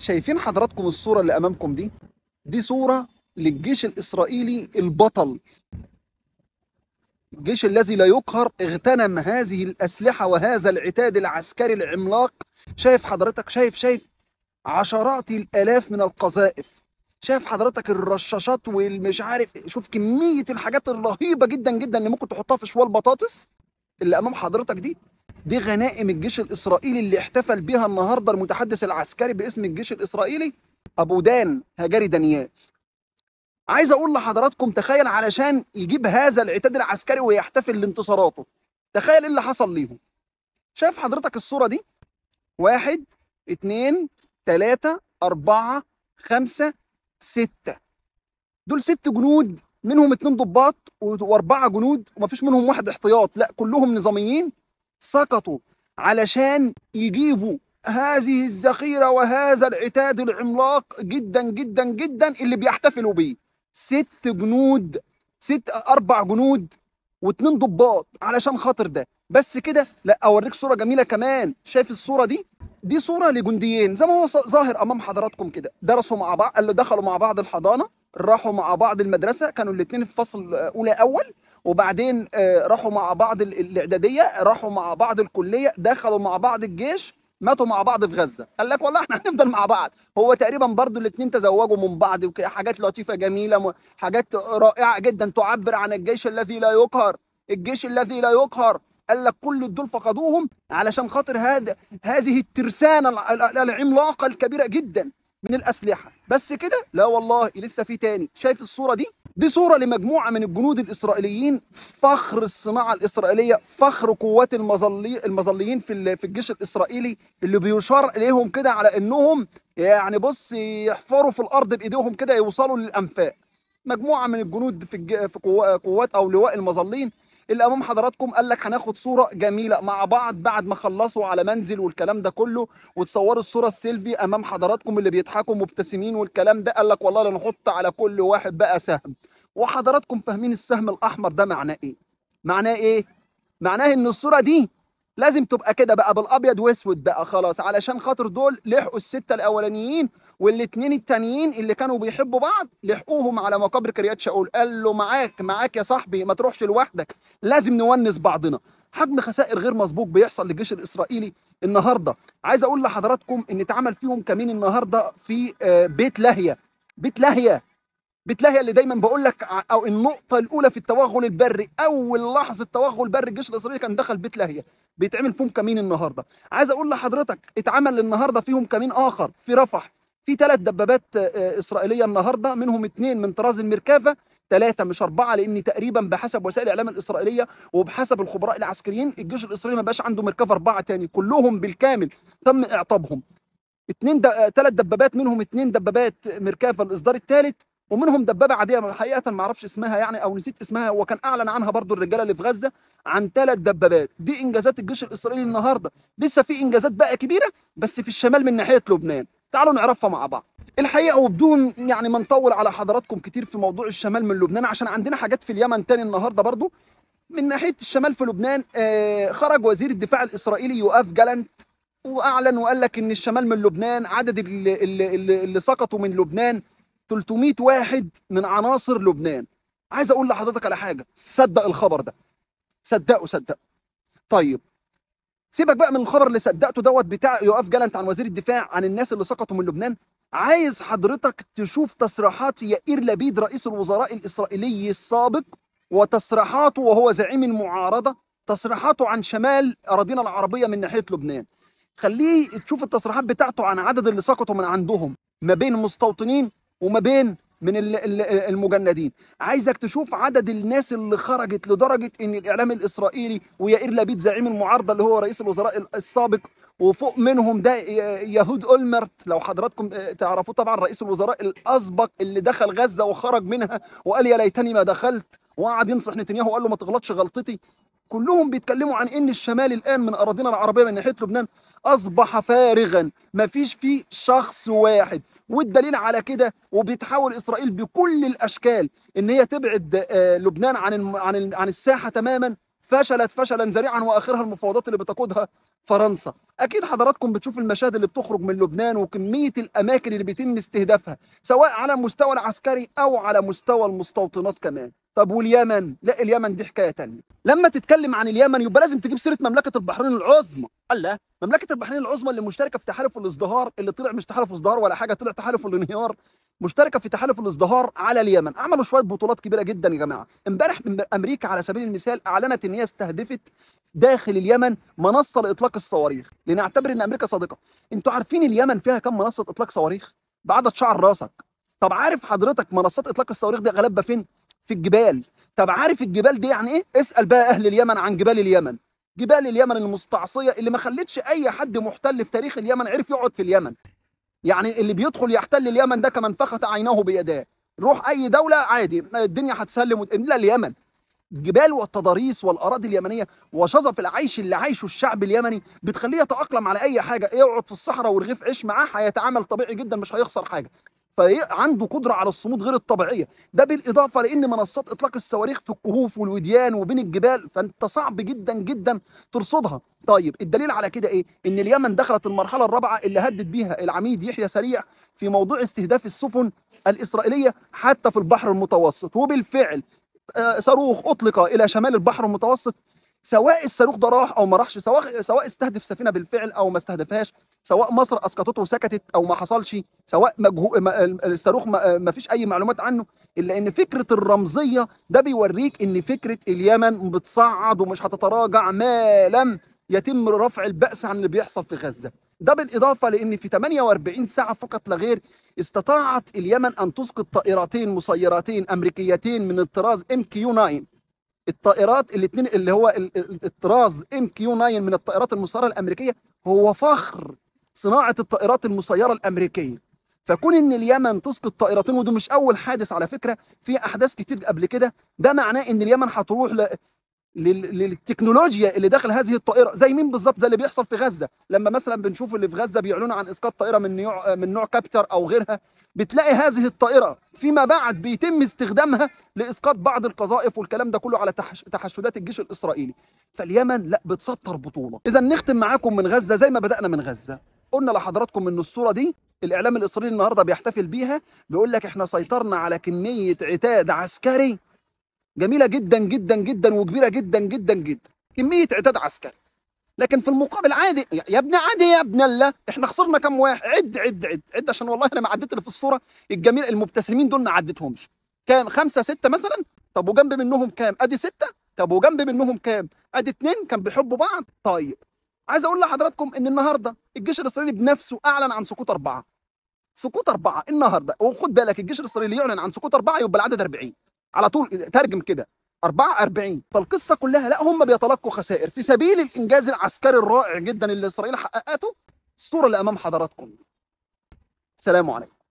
شايفين حضراتكم الصورة اللي أمامكم دي؟ دي صورة للجيش الإسرائيلي البطل الجيش الذي لا يقهر اغتنم هذه الأسلحة وهذا العتاد العسكري العملاق شايف حضرتك شايف شايف عشرات الآلاف من القذائف شايف حضرتك الرشاشات والمش عارف شوف كمية الحاجات الرهيبة جدا جدا اللي ممكن تحطها في شوال بطاطس اللي أمام حضرتك دي دي غنائم الجيش الإسرائيلي اللي احتفل بها النهاردة المتحدث العسكري باسم الجيش الإسرائيلي أبو دان هجاري دانيال عايز أقول لحضراتكم تخيل علشان يجيب هذا العتاد العسكري ويحتفل لانتصاراته تخيل ايه اللي حصل ليهم شايف حضرتك الصورة دي واحد اتنين تلاتة أربعة خمسة ستة دول ست جنود منهم اتنين ضباط واربعه جنود ومفيش منهم واحد احتياط لا كلهم نظاميين سقطوا علشان يجيبوا هذه الذخيره وهذا العتاد العملاق جدا جدا جدا اللي بيحتفلوا بيه ست جنود ست اربع جنود واتنين ضباط علشان خاطر ده بس كده لا اوريك صوره جميله كمان شايف الصوره دي دي صوره لجنديين زي ما هو ظاهر امام حضراتكم كده درسوا مع بعض دخلوا مع بعض الحضانه راحوا مع بعض المدرسه كانوا الاثنين في فصل اولى اول وبعدين آه، راحوا مع بعض الاعداديه راحوا مع بعض الكليه دخلوا مع بعض الجيش ماتوا مع بعض في غزه قال لك والله احنا هنفضل مع بعض هو تقريبا برضو الاثنين تزوجوا من بعض حاجات لطيفه جميله حاجات رائعه جدا تعبر عن الجيش الذي لا يقهر الجيش الذي لا يقهر قال لك كل دول فقدوهم علشان خاطر هذا هذه الترسانه العملاقه الكبيره جدا من الاسلحه بس كده لا والله لسه في تاني شايف الصوره دي دي صوره لمجموعه من الجنود الاسرائيليين فخر الصناعه الاسرائيليه فخر قوات المظلي المظليين في في الجيش الاسرائيلي اللي بيشار اليهم كده على انهم يعني بص يحفروا في الارض بايديهم كده يوصلوا للانفاق مجموعه من الجنود في في قوات او لواء المظلين اللي امام حضراتكم قال لك هناخد صوره جميله مع بعض بعد ما خلصوا على منزل والكلام ده كله وتصوروا الصوره السيلفي امام حضراتكم اللي بيضحكوا مبتسمين والكلام ده قال لك والله لنحط على كل واحد بقى سهم وحضراتكم فاهمين السهم الاحمر ده معناه ايه معناه ايه معناه ان الصوره دي لازم تبقى كده بقى بالابيض واسود بقى خلاص علشان خاطر دول لحقوا السته الاولانيين والاثنين التانيين اللي كانوا بيحبوا بعض لحقوهم على مقابر كريات شاول قال له معاك معاك يا صاحبي ما تروحش لوحدك لازم نونس بعضنا حجم خسائر غير مسبوق بيحصل للجيش الاسرائيلي النهارده عايز اقول لحضراتكم ان اتعمل فيهم كمين النهارده في آه، بيت لاهيه بيت لاهيه بتلاقي اللي دايما بقول لك او النقطه الاولى في التوغل البري اول لحظه توغل بري الجيش الاسرائيلي كان دخل بيت لاهيا بيتعمل فيهم كمين النهارده عايز اقول لحضرتك اتعمل النهارده فيهم كمين اخر في رفح في ثلاث دبابات آه، آه، اسرائيليه النهارده منهم اثنين من طراز المركافه ثلاثه مش اربعه لان تقريبا بحسب وسائل الاعلام الاسرائيليه وبحسب الخبراء العسكريين الجيش الاسرائيلي ما بقاش عنده مركافه اربعه ثاني كلهم بالكامل تم اعطابهم اثنين ثلاث آه، دبابات منهم اثنين دبابات مركافه الاصدار الثالث ومنهم دبابه عاديه حقيقه ما اعرفش اسمها يعني او نسيت اسمها هو كان اعلن عنها برضو الرجاله اللي في غزه عن ثلاث دبابات دي انجازات الجيش الاسرائيلي النهارده لسه في انجازات بقى كبيره بس في الشمال من ناحيه لبنان تعالوا نعرفها مع بعض الحقيقه وبدون يعني ما نطول على حضراتكم كتير في موضوع الشمال من لبنان عشان عندنا حاجات في اليمن تاني النهارده برضو من ناحيه الشمال في لبنان آه، خرج وزير الدفاع الاسرائيلي يؤاف جالنت واعلن وقال لك ان الشمال من لبنان عدد اللي, اللي, اللي سقطوا من لبنان 300 واحد من عناصر لبنان عايز اقول لحضرتك على حاجه صدق الخبر ده صدقه صدقه طيب سيبك بقى من الخبر اللي صدقته دوت بتاع يقف جلنت عن وزير الدفاع عن الناس اللي سقطوا من لبنان عايز حضرتك تشوف تصريحات يائير لبيد رئيس الوزراء الاسرائيلي السابق وتصريحاته وهو زعيم المعارضه تصريحاته عن شمال اراضينا العربيه من ناحيه لبنان خليه تشوف التصريحات بتاعته عن عدد اللي سقطوا من عندهم ما بين مستوطنين وما بين من المجندين عايزك تشوف عدد الناس اللي خرجت لدرجة ان الاعلام الاسرائيلي ويائير لابيد زعيم المعارضة اللي هو رئيس الوزراء السابق وفوق منهم ده يهود اولمرت لو حضراتكم آه، تعرفوه طبعا رئيس الوزراء الاسبق اللي دخل غزة وخرج منها وقال يا ليتني ما دخلت وقعد ينصح نتنياهو وقال له ما تغلطش غلطتي كلهم بيتكلموا عن ان الشمال الان من اراضينا العربيه من ناحيه لبنان اصبح فارغا ما فيش فيه شخص واحد والدليل على كده وبتحاول اسرائيل بكل الاشكال ان هي تبعد آه، لبنان عن عن عن الساحه تماما فشلت فشلا ذريعا واخرها المفاوضات اللي بتقودها فرنسا اكيد حضراتكم بتشوف المشاهد اللي بتخرج من لبنان وكميه الاماكن اللي بيتم استهدافها سواء على المستوى العسكري او على مستوى المستوطنات كمان طب واليمن لا اليمن دي حكايه تانية لما تتكلم عن اليمن يبقى لازم تجيب سيره مملكه البحرين العظمى الله مملكه البحرين العظمى اللي مشتركه في تحالف الازدهار اللي طلع مش تحالف ازدهار ولا حاجه طلع تحالف الانهيار مشتركه في تحالف الازدهار على اليمن عملوا شويه بطولات كبيره جدا يا جماعه امبارح امريكا على سبيل المثال اعلنت ان هي استهدفت داخل اليمن منصه لاطلاق الصواريخ لنعتبر ان امريكا صادقه انتوا عارفين اليمن فيها كم منصه اطلاق صواريخ بعدد شعر راسك طب عارف حضرتك منصات اطلاق الصواريخ دي غالبها فين في الجبال طب عارف الجبال دي يعني ايه اسال بقى اهل اليمن عن جبال اليمن جبال اليمن المستعصيه اللي ما خلتش اي حد محتل في تاريخ اليمن عرف يقعد في اليمن يعني اللي بيدخل يحتل اليمن ده كمن فخت عينه بيداه روح اي دوله عادي الدنيا هتسلم الا اليمن الجبال والتضاريس والاراضي اليمنيه وشظف العيش اللي عايشه الشعب اليمني بتخليه يتاقلم على اي حاجه يقعد في الصحراء ورغيف عيش معاه هيتعامل طبيعي جدا مش هيخسر حاجه فعنده قدره على الصمود غير الطبيعيه ده بالاضافه لان منصات اطلاق الصواريخ في الكهوف والوديان وبين الجبال فانت صعب جدا جدا ترصدها طيب الدليل على كده ايه ان اليمن دخلت المرحله الرابعه اللي هدد بيها العميد يحيى سريع في موضوع استهداف السفن الاسرائيليه حتى في البحر المتوسط وبالفعل آه، صاروخ اطلق الى شمال البحر المتوسط سواء الصاروخ ده راح او ما راحش سواء سواء استهدف سفينه بالفعل او ما استهدفهاش سواء مصر اسقطته وسكتت او ما حصلش سواء مجهو... الصاروخ ما... ما فيش اي معلومات عنه الا ان فكره الرمزيه ده بيوريك ان فكره اليمن بتصعد ومش هتتراجع ما لم يتم رفع البأس عن اللي بيحصل في غزه ده بالإضافة لأن في 48 ساعة فقط لا غير استطاعت اليمن أن تسقط طائرتين مسيرتين أمريكيتين من الطراز ام كيو 9 الطائرات الاثنين اللي هو الطراز ام كيو 9 من الطائرات المسيرة الأمريكية هو فخر صناعه الطائرات المسيره الامريكيه فكون ان اليمن تسقط طائرتين وده مش اول حادث على فكره في احداث كتير قبل كده ده معناه ان اليمن هتروح ل... لل... للتكنولوجيا اللي داخل هذه الطائره زي مين بالظبط زي اللي بيحصل في غزه لما مثلا بنشوف اللي في غزه بيعلنوا عن اسقاط طائره من نوع من نوع كابتر او غيرها بتلاقي هذه الطائره فيما بعد بيتم استخدامها لاسقاط بعض القذائف والكلام ده كله على تحش... تحشدات الجيش الاسرائيلي فاليمن لا بتسطر بطوله اذا نختم معاكم من غزه زي ما بدانا من غزه قلنا لحضراتكم ان الصوره دي الاعلام الاسرائيلي النهارده بيحتفل بيها بيقول لك احنا سيطرنا على كميه عتاد عسكري جميله جدا جدا جدا وكبيره جدا جدا جدا كميه عتاد عسكري لكن في المقابل عادي يا ابن عادي يا ابن الله احنا خسرنا كام واحد عد عد عد عد عشان والله انا ما عديت اللي في الصوره الجميل المبتسمين دول ما عديتهمش كام خمسه سته مثلا طب وجنب منهم كام ادي سته طب وجنب منهم كام ادي اتنين كان بيحبوا بعض طيب عايز اقول لحضراتكم ان النهارده الجيش الاسرائيلي بنفسه اعلن عن سقوط اربعه سقوط اربعه النهارده وخد بالك الجيش الاسرائيلي يعلن عن سقوط اربعه يبقى العدد 40 على طول ترجم كده اربعه 40 فالقصه كلها لا هم بيتلقوا خسائر في سبيل الانجاز العسكري الرائع جدا اللي اسرائيل حققته الصوره اللي امام حضراتكم سلام عليكم